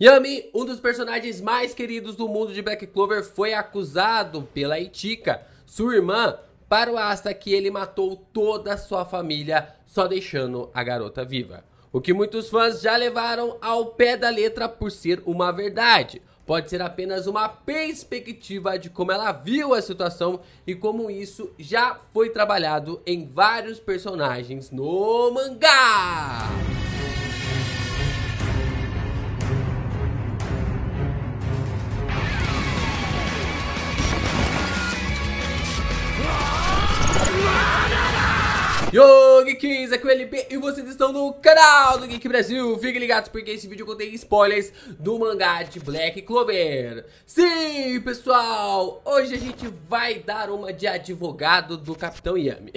Yami, um dos personagens mais queridos do mundo de Black Clover, foi acusado pela Itika, sua irmã, para o Asta que ele matou toda a sua família, só deixando a garota viva. O que muitos fãs já levaram ao pé da letra por ser uma verdade. Pode ser apenas uma perspectiva de como ela viu a situação e como isso já foi trabalhado em vários personagens no mangá. Yo, Geekins, aqui é o LP e vocês estão no canal do Geek Brasil. Fiquem ligados porque esse vídeo contém spoilers do mangá de Black Clover. Sim, pessoal, hoje a gente vai dar uma de advogado do Capitão Yami.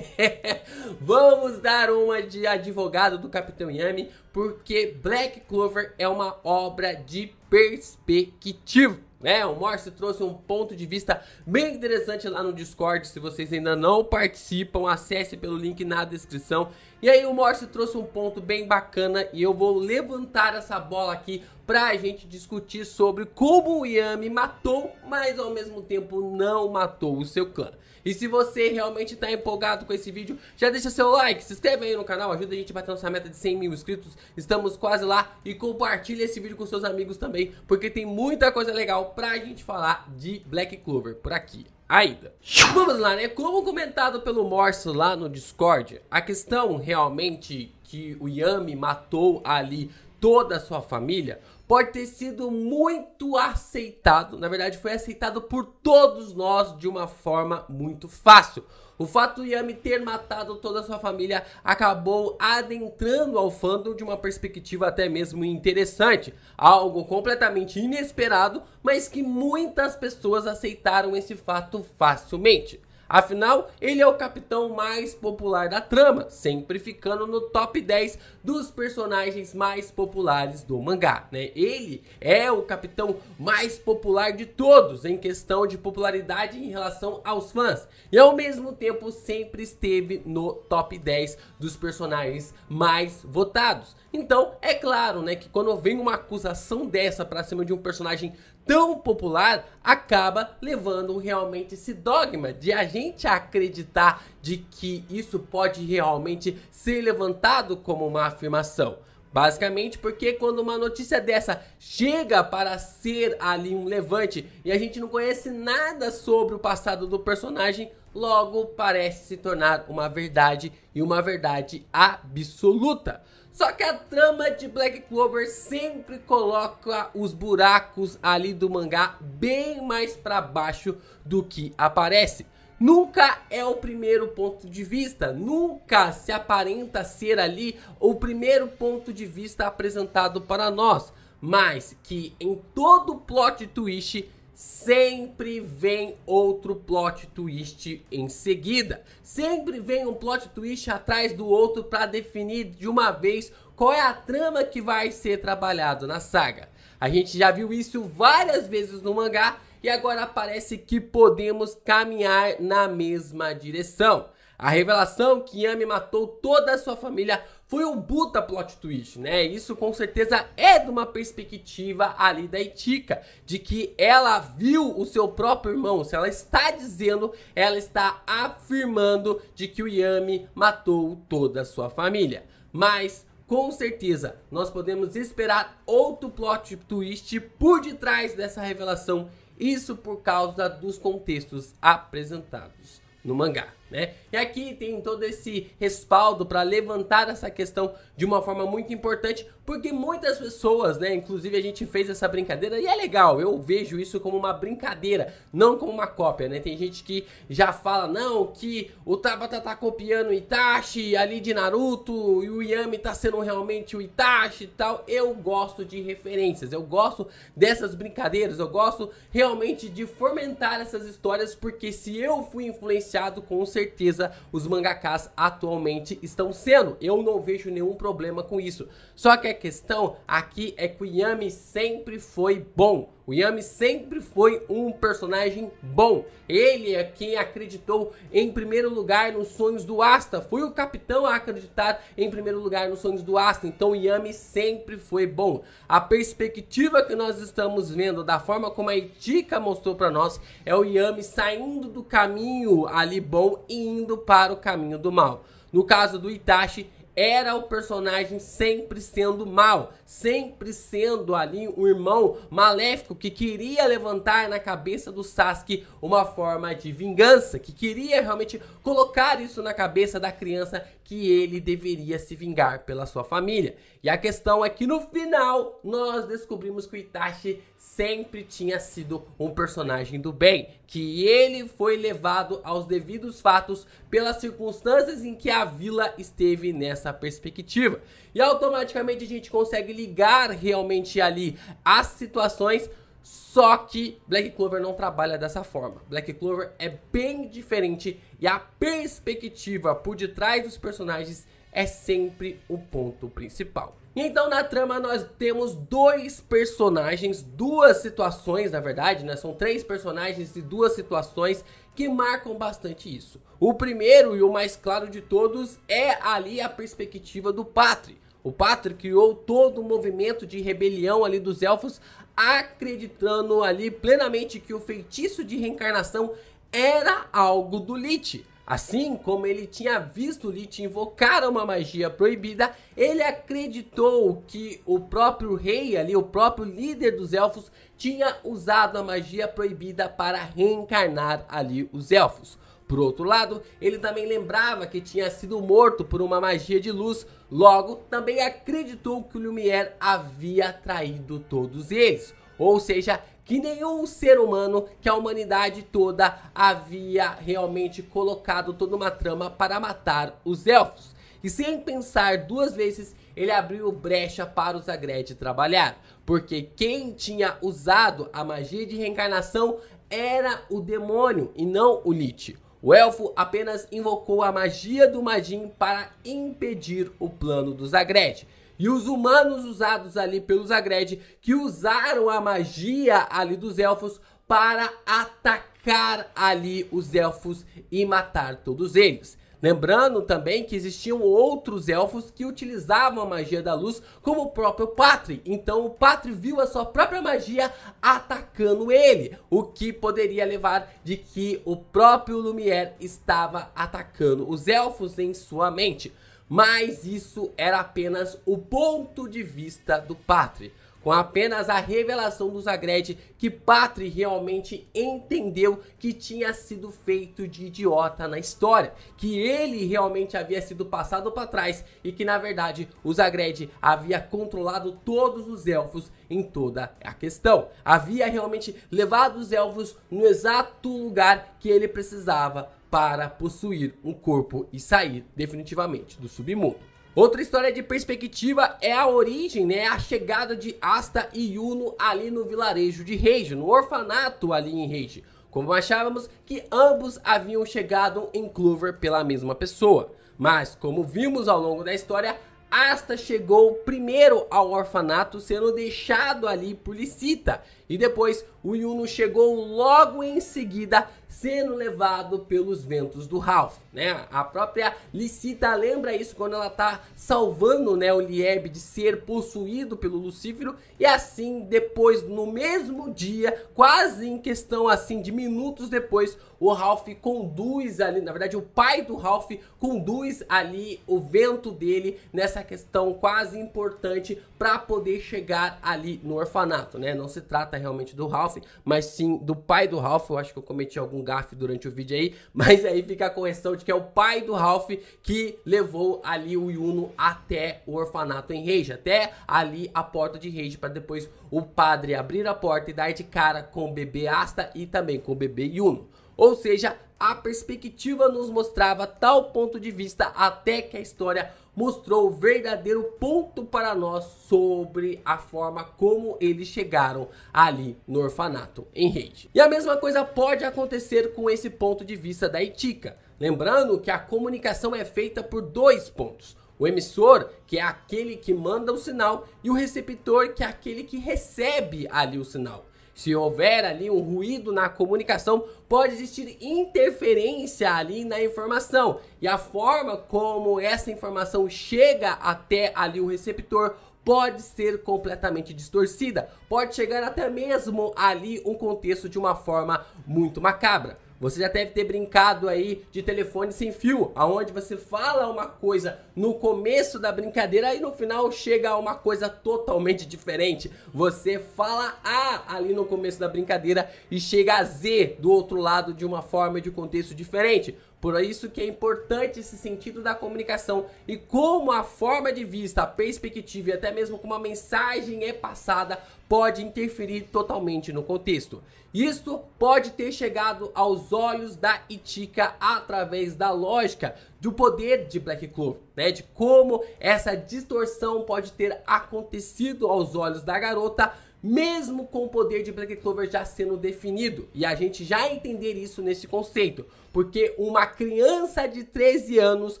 Vamos dar uma de advogado do Capitão Yami porque Black Clover é uma obra de perspectiva. É, O Morse trouxe um ponto de vista bem interessante lá no Discord. Se vocês ainda não participam, acesse pelo link na descrição e aí o Morse trouxe um ponto bem bacana e eu vou levantar essa bola aqui para a gente discutir sobre como o Yami matou, mas ao mesmo tempo não matou o seu clã. E se você realmente está empolgado com esse vídeo, já deixa seu like, se inscreve aí no canal, ajuda a gente a bater nossa meta de 100 mil inscritos, estamos quase lá e compartilha esse vídeo com seus amigos também, porque tem muita coisa legal pra gente falar de Black Clover por aqui ainda. Vamos lá, né? Como comentado pelo Morso lá no Discord, a questão realmente que o Yami matou ali toda a sua família pode ter sido muito aceitado, na verdade foi aceitado por todos nós de uma forma muito fácil. O fato de Yami ter matado toda a sua família acabou adentrando ao fandom de uma perspectiva até mesmo interessante. Algo completamente inesperado, mas que muitas pessoas aceitaram esse fato facilmente. Afinal, ele é o capitão mais popular da trama, sempre ficando no top 10 dos personagens mais populares do mangá. Né? Ele é o capitão mais popular de todos em questão de popularidade em relação aos fãs, e ao mesmo tempo sempre esteve no top 10 dos personagens mais votados. Então, é claro né, que quando vem uma acusação dessa para cima de um personagem tão popular acaba levando realmente esse dogma de a gente acreditar de que isso pode realmente ser levantado como uma afirmação. Basicamente porque quando uma notícia dessa chega para ser ali um levante e a gente não conhece nada sobre o passado do personagem, logo parece se tornar uma verdade e uma verdade absoluta. Só que a trama de Black Clover sempre coloca os buracos ali do mangá bem mais para baixo do que aparece. Nunca é o primeiro ponto de vista, nunca se aparenta ser ali o primeiro ponto de vista apresentado para nós, mas que em todo o plot twist sempre vem outro plot twist em seguida. Sempre vem um plot twist atrás do outro para definir de uma vez qual é a trama que vai ser trabalhado na saga. A gente já viu isso várias vezes no mangá e agora parece que podemos caminhar na mesma direção. A revelação que Yami matou toda a sua família foi um puta plot twist, né? Isso com certeza é de uma perspectiva ali da Itica, de que ela viu o seu próprio irmão. Se ela está dizendo, ela está afirmando de que o Yami matou toda a sua família. Mas com certeza nós podemos esperar outro plot twist por detrás dessa revelação, isso por causa dos contextos apresentados no mangá. Né? E aqui tem todo esse respaldo para levantar essa questão de uma forma muito importante, porque muitas pessoas, né? Inclusive a gente fez essa brincadeira e é legal, eu vejo isso como uma brincadeira, não como uma cópia, né? Tem gente que já fala, não, que o Tabata tá copiando o Itachi ali de Naruto e o Yami tá sendo realmente o Itachi e tal. Eu gosto de referências, eu gosto dessas brincadeiras, eu gosto realmente de fomentar essas histórias, porque se eu fui influenciado, com certeza os mangakás atualmente estão sendo. Eu não vejo nenhum problema com isso. Só que é questão aqui é que o Yami sempre foi bom. O Yami sempre foi um personagem bom. Ele é quem acreditou em primeiro lugar nos sonhos do Asta. Foi o capitão a acreditar em primeiro lugar nos sonhos do Asta. Então o Yami sempre foi bom. A perspectiva que nós estamos vendo, da forma como a Itika mostrou para nós, é o Yami saindo do caminho ali bom e indo para o caminho do mal. No caso do Itachi, era o personagem sempre sendo mal sempre sendo ali um irmão maléfico que queria levantar na cabeça do Sasuke uma forma de vingança, que queria realmente colocar isso na cabeça da criança que ele deveria se vingar pela sua família. E a questão é que no final nós descobrimos que o Itachi sempre tinha sido um personagem do bem, que ele foi levado aos devidos fatos pelas circunstâncias em que a vila esteve nessa perspectiva e automaticamente a gente consegue ligar realmente ali as situações. Só que Black Clover não trabalha dessa forma. Black Clover é bem diferente e a perspectiva por detrás dos personagens é sempre o ponto principal. então na trama nós temos dois personagens, duas situações na verdade, né? São três personagens e duas situações que marcam bastante isso. O primeiro e o mais claro de todos é ali a perspectiva do Patre. O Patre criou todo o um movimento de rebelião ali dos elfos, acreditando ali plenamente que o feitiço de reencarnação era algo do Lich. Assim como ele tinha visto Lich invocar uma magia proibida, ele acreditou que o próprio rei ali, o próprio líder dos elfos, tinha usado a magia proibida para reencarnar ali os elfos. Por outro lado, ele também lembrava que tinha sido morto por uma magia de luz, logo também acreditou que o Lumière havia traído todos eles. Ou seja, que nenhum ser humano, que a humanidade toda havia realmente colocado toda uma trama para matar os elfos. E sem pensar duas vezes, ele abriu brecha para os Agred trabalhar, porque quem tinha usado a magia de reencarnação era o demônio e não o Lich. O elfo apenas invocou a magia do Majin para impedir o plano do Zagred. E os humanos usados ali pelo Zagred, que usaram a magia ali dos elfos para atacar ali os elfos e matar todos eles. Lembrando também que existiam outros elfos que utilizavam a magia da luz, como o próprio Patri. Então o Patri viu a sua própria magia atacando ele, o que poderia levar de que o próprio Lumière estava atacando os elfos em sua mente. Mas isso era apenas o ponto de vista do Patri. Com apenas a revelação dos Zagred que Patri realmente entendeu que tinha sido feito de idiota na história, que ele realmente havia sido passado para trás e que na verdade o Zagred havia controlado todos os elfos em toda a questão. Havia realmente levado os elfos no exato lugar que ele precisava para possuir um corpo e sair definitivamente do submundo. Outra história de perspectiva é a origem, né? A chegada de Asta e Yuno ali no vilarejo de Rage, no orfanato ali em Rage. Como achávamos que ambos haviam chegado em Clover pela mesma pessoa. Mas, como vimos ao longo da história, Asta chegou primeiro ao orfanato, sendo deixado ali por Licita. E depois o Yuno chegou logo em seguida, sendo levado pelos ventos do Ralph, né? A própria Licita lembra isso quando ela tá salvando, né, o Lieb de ser possuído pelo Lucífero e assim depois no mesmo dia, quase em questão assim de minutos depois, o Ralph conduz ali, na verdade o pai do Ralph conduz ali o vento dele nessa questão quase importante para poder chegar ali no orfanato, né? Não se trata realmente do Ralph, mas sim do pai do Ralph. Eu acho que eu cometi algum algum gafe durante o vídeo aí, mas aí fica a correção de que é o pai do Ralph que levou ali o Yuno até o orfanato em Rage, até ali a porta de Rage, para depois o padre abrir a porta e dar de cara com o bebê Asta e também com o bebê Yuno. Ou seja, a perspectiva nos mostrava tal ponto de vista até que a história mostrou o verdadeiro ponto para nós sobre a forma como eles chegaram ali no orfanato em rede. E a mesma coisa pode acontecer com esse ponto de vista da Itica. Lembrando que a comunicação é feita por dois pontos. O emissor, que é aquele que manda o sinal, e o receptor, que é aquele que recebe ali o sinal. Se houver ali um ruído na comunicação, pode existir interferência ali na informação. E a forma como essa informação chega até ali o receptor pode ser completamente distorcida, pode chegar até mesmo ali um contexto de uma forma muito macabra. Você já deve ter brincado aí de telefone sem fio, aonde você fala uma coisa no começo da brincadeira e no final chega a uma coisa totalmente diferente. Você fala A ali no começo da brincadeira e chega a Z do outro lado de uma forma e de contexto diferente. Por isso que é importante esse sentido da comunicação e como a forma de vista, a perspectiva e até mesmo como a mensagem é passada pode interferir totalmente no contexto. Isso pode ter chegado aos olhos da Itika através da lógica do poder de Black Clover, né? De como essa distorção pode ter acontecido aos olhos da garota mesmo com o poder de Black Clover já sendo definido. E a gente já entender isso nesse conceito, porque uma criança de 13 anos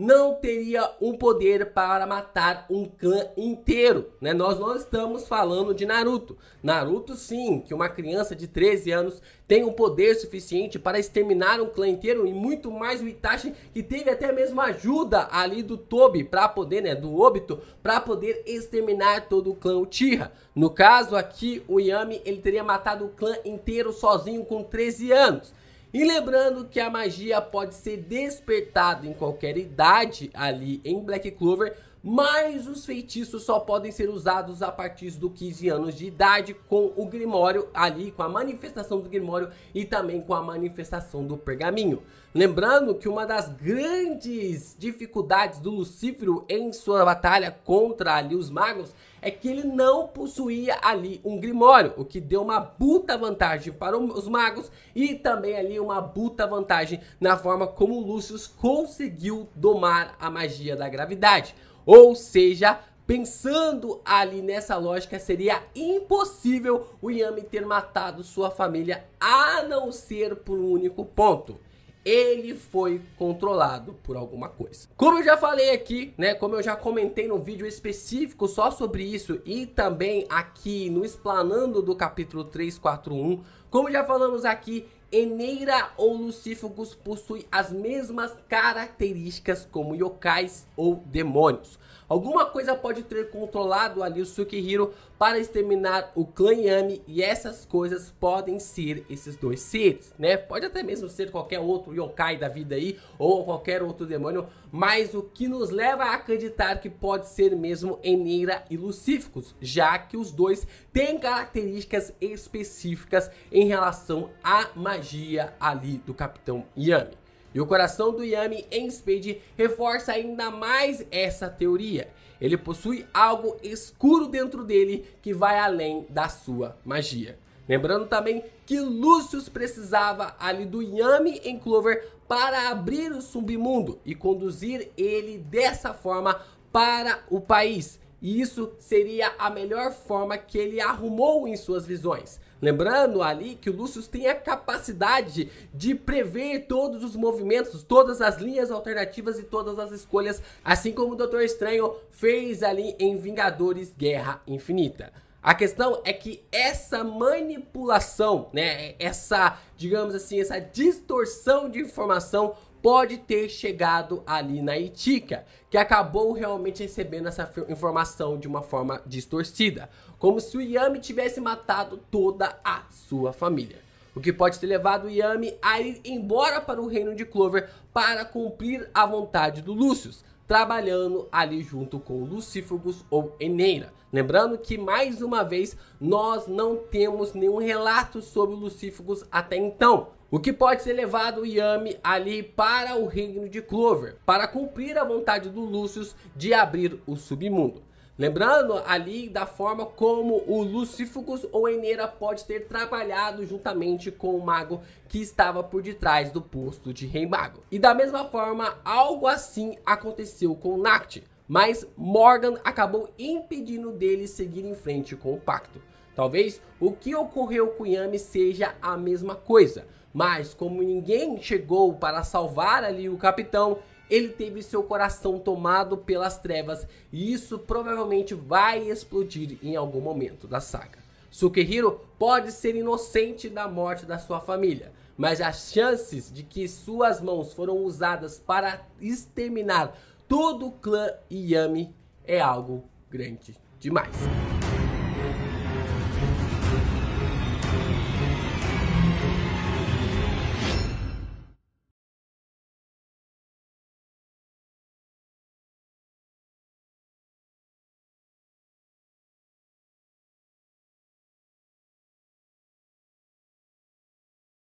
não teria o poder para matar um clã inteiro, né? Nós não estamos falando de Naruto. Naruto sim, que uma criança de 13 anos tem um poder suficiente para exterminar um clã inteiro e muito mais o Itachi, que teve até mesmo ajuda ali do Tobi para poder, né, do Obito, para poder exterminar todo o clã Uchiha. No caso aqui, o Yami, ele teria matado o clã inteiro sozinho com 13 anos. E lembrando que a magia pode ser despertada em qualquer idade ali em Black Clover, mas os feitiços só podem ser usados a partir dos 15 anos de idade com o Grimório ali, com a manifestação do Grimório e também com a manifestação do pergaminho. Lembrando que uma das grandes dificuldades do Lucífero em sua batalha contra ali os magos é que ele não possuía ali um Grimório, o que deu uma puta vantagem para os magos e também ali uma puta vantagem na forma como Lucius conseguiu domar a magia da gravidade. Ou seja, Pensando ali nessa lógica, seria impossível o Yami ter matado sua família a não ser por um único ponto ele foi controlado por alguma coisa. Como eu já falei aqui, né, como eu já comentei no vídeo específico só sobre isso e também aqui no explanando do capítulo 341, como já falamos aqui, Eneira ou Lucífugos possuem as mesmas características como yokais ou demônios. Alguma coisa pode ter controlado ali o Sukihiro para exterminar o clã Yami e essas coisas podem ser esses dois seres, né? Pode até mesmo ser qualquer outro yokai da vida aí ou qualquer outro demônio, mas o que nos leva a acreditar que pode ser mesmo Enira e Lucíficos, já que os dois têm características específicas em relação à magia ali do Capitão Yami. E o coração do Yami em Spade reforça ainda mais essa teoria. Ele possui algo escuro dentro dele que vai além da sua magia. Lembrando também que Lucius precisava ali do Yami em Clover para abrir o submundo e conduzir ele dessa forma para o país. E isso seria a melhor forma que ele arrumou em suas visões. Lembrando ali que o Lúcio tem a capacidade de prever todos os movimentos, todas as linhas alternativas e todas as escolhas, assim como o Doutor Estranho fez ali em Vingadores Guerra Infinita. A questão é que essa manipulação, né, essa, digamos assim, essa distorção de informação pode ter chegado ali na Itica, que acabou realmente recebendo essa informação de uma forma distorcida, como se o Yami tivesse matado toda a sua família. O que pode ter levado o Yami a ir embora para o reino de Clover para cumprir a vontade do Lucius, trabalhando ali junto com Lucífugos ou Eneira. Lembrando que, mais uma vez, nós não temos nenhum relato sobre Lucífugos até então o que pode ser levado Yami ali para o reino de Clover, para cumprir a vontade do Lucius de abrir o submundo. Lembrando ali da forma como o Lucifugus ou Eneira pode ter trabalhado juntamente com o mago que estava por detrás do posto de Rei Mago. E da mesma forma, algo assim aconteceu com Nact, mas Morgan acabou impedindo dele seguir em frente com o pacto. Talvez o que ocorreu com Yami seja a mesma coisa. Mas, como ninguém chegou para salvar ali o capitão, ele teve seu coração tomado pelas trevas e isso provavelmente vai explodir em algum momento da saga. Sukehiro pode ser inocente da morte da sua família, mas as chances de que suas mãos foram usadas para exterminar todo o clã Yami é algo grande demais.